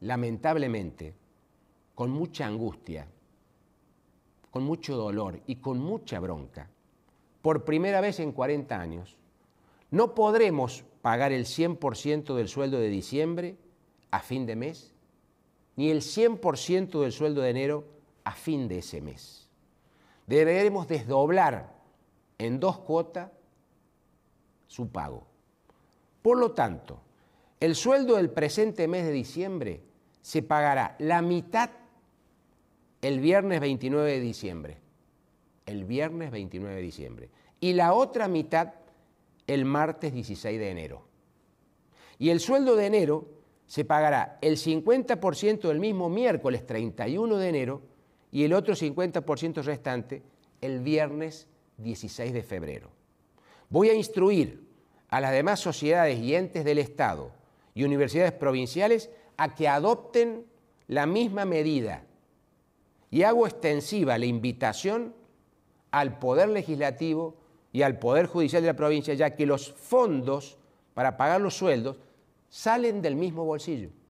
lamentablemente, con mucha angustia, con mucho dolor y con mucha bronca, por primera vez en 40 años, no podremos pagar el 100% del sueldo de diciembre a fin de mes, ni el 100% del sueldo de enero a fin de ese mes. Deberemos desdoblar en dos cuotas su pago. Por lo tanto, el sueldo del presente mes de diciembre se pagará la mitad el viernes 29 de diciembre. El viernes 29 de diciembre. Y la otra mitad el martes 16 de enero. Y el sueldo de enero se pagará el 50% del mismo miércoles 31 de enero y el otro 50% restante el viernes 16 de febrero. Voy a instruir a las demás sociedades y entes del Estado y universidades provinciales a que adopten la misma medida. Y hago extensiva la invitación al Poder Legislativo y al Poder Judicial de la provincia, ya que los fondos para pagar los sueldos salen del mismo bolsillo.